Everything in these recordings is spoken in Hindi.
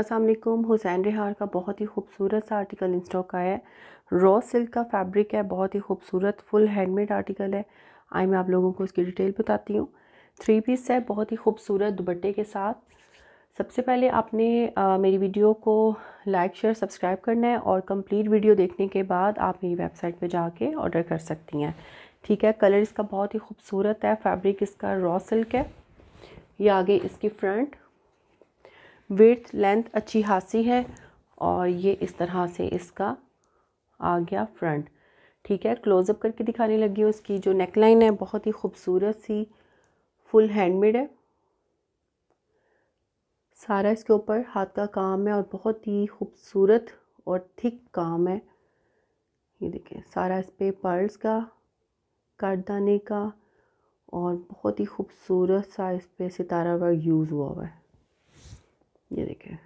असलम हुसैन रिहार का बहुत ही खूबसूरत सा आर्टिकल इन स्टॉक आया है रॉ सिल्क का फैब्रिक है बहुत ही खूबसूरत फुल हैंडमेड आर्टिकल है आई मैं आप लोगों को उसकी डिटेल बताती हूँ थ्री पीस है बहुत ही खूबसूरत दुपट्टे के साथ सबसे पहले आपने आ, मेरी वीडियो को लाइक शेयर सब्सक्राइब करना है और कंप्लीट वीडियो देखने के बाद आप मेरी वेबसाइट पे जाके ऑर्डर कर सकती हैं ठीक है कलर इसका बहुत ही खूबसूरत है फैब्रिक इसका रॉ सिल्क है ये आगे इसकी फ्रंट विर्थ लेंथ अच्छी खासी है और ये इस तरह से इसका आ गया फ्रंट ठीक है क्लोज़अप करके दिखाने लगी हूँ इसकी जो नेकलाइन है बहुत ही खूबसूरत सी फुल हैंडमेड है सारा इसके ऊपर हाथ का काम है और बहुत ही खूबसूरत और थिक काम है ये देखें सारा इस पर पर्ल्स का कारदाने का और बहुत ही खूबसूरत सा इस पर सितारा वर्क यूज़ हुआ हुआ है ये देखें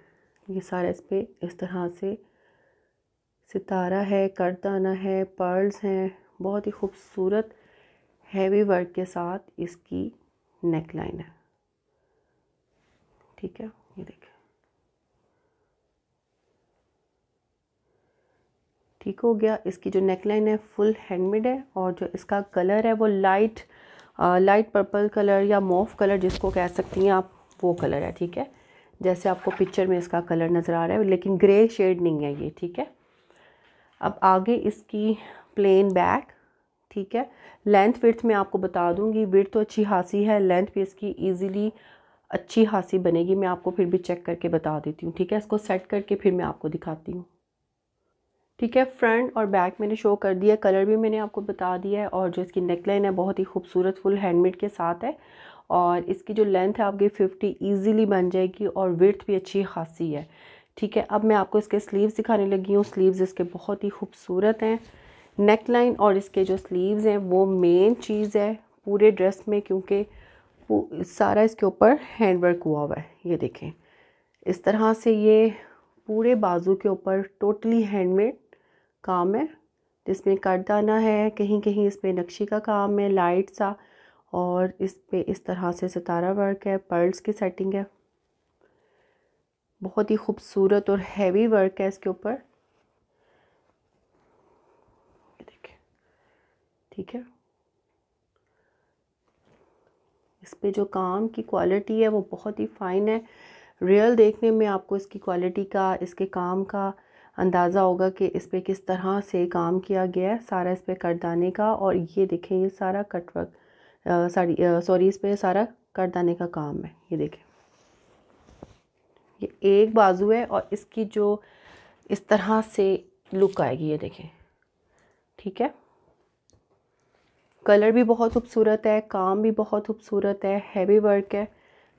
ये सारे इस पर इस तरह से सितारा है करदाना है पर्ल्स हैं बहुत ही खूबसूरत हैवी वर्क के साथ इसकी नेक लाइन है ठीक है ये देखें ठीक हो गया इसकी जो नेक लाइन है फुल हैंडमेड है और जो इसका कलर है वो light ah, light purple colour या मोफ कलर जिसको कह सकती हैं आप वो कलर है ठीक है जैसे आपको पिक्चर में इसका कलर नज़र आ रहा है लेकिन ग्रे शेड नहीं है ये ठीक है अब आगे इसकी प्लेन बैक ठीक है लेंथ विर्थ मैं आपको बता दूंगी विर्थ तो अच्छी खासी है लेंथ भी इसकी इजीली अच्छी खासी बनेगी मैं आपको फिर भी चेक करके बता देती हूँ ठीक है इसको सेट करके फिर मैं आपको दिखाती हूँ ठीक है फ्रंट और बैक मैंने शो कर दिया कलर भी मैंने आपको बता दिया है और जो इसकी नेकलाइन है बहुत ही खूबसूरत फुल हैंडमेड के साथ है और इसकी जो लेंथ है आपकी फ़िफ्टी ईजीली बन जाएगी और विर्थ भी अच्छी खासी है ठीक है अब मैं आपको इसके स्लीव्स दिखाने लगी हूँ स्लीव्स इसके बहुत ही खूबसूरत हैं नेक लाइन और इसके जो स्लीव्स हैं वो मेन चीज़ है पूरे ड्रेस में क्योंकि सारा इसके ऊपर हैंडवर्क हुआ हुआ है ये देखें इस तरह से ये पूरे बाजू के ऊपर टोटली हैंडमेड काम है जिसमें करदाना है कहीं कहीं इसमें नक्शी का काम है लाइट सा और इस पे इस तरह से सितारा वर्क है पर्ल्स की सेटिंग है बहुत ही खूबसूरत और हैवी वर्क है इसके ऊपर देखिए ठीक है इस पे जो काम की क्वालिटी है वो बहुत ही फ़ाइन है रियल देखने में आपको इसकी क्वालिटी का इसके काम का अंदाज़ा होगा कि इस पर किस तरह से काम किया गया है सारा इस पर दाने का और ये देखें ये सारा कटवर्क साड़ी सॉरी इस पर सारा करदाने का काम है ये देखें ये एक बाजू है और इसकी जो इस तरह से लुक आएगी ये देखें ठीक है कलर भी बहुत खूबसूरत है काम भी बहुत खूबसूरत है हैवी वर्क है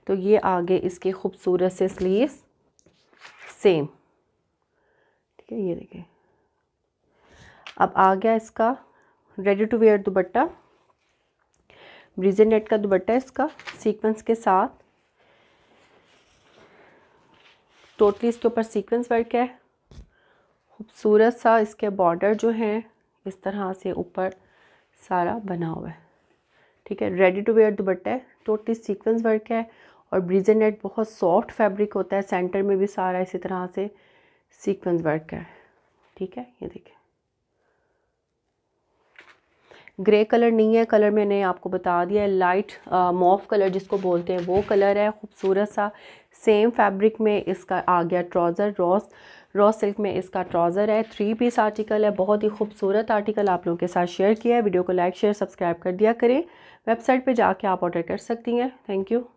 तो ये आगे इसके खूबसूरत से स्लीव्स सेम ठीक है ये देखें अब आ गया इसका रेडी टू वेयर दुपट्टा ब्रिजन नेट का दुबट्टा है इसका सीक्वेंस के साथ टोटली इसके ऊपर सीक्वेंस वर्क है खूबसूरत सा इसके बॉर्डर जो है इस तरह से ऊपर सारा बना हुआ है ठीक है रेडी टू वेयर दुबट्टा है टोटली सीक्वेंस वर्क है और ब्रिजन नेट बहुत सॉफ्ट फैब्रिक होता है सेंटर में भी सारा इसी तरह से सीक्वेंस वर्क है ठीक है ये देखें ग्रे कलर नहीं है कलर मैंने आपको बता दिया है लाइट मॉफ कलर जिसको बोलते हैं वो कलर है खूबसूरत सा सेम फैब्रिक में इसका आ गया ट्राउज़र रॉस रॉस सिल्क में इसका ट्राउज़र है थ्री पीस आर्टिकल है बहुत ही खूबसूरत आर्टिकल आप लोगों के साथ शेयर किया है वीडियो को लाइक शेयर सब्सक्राइब कर दिया करें वेबसाइट पर जाके आप ऑर्डर कर सकती हैं थैंक यू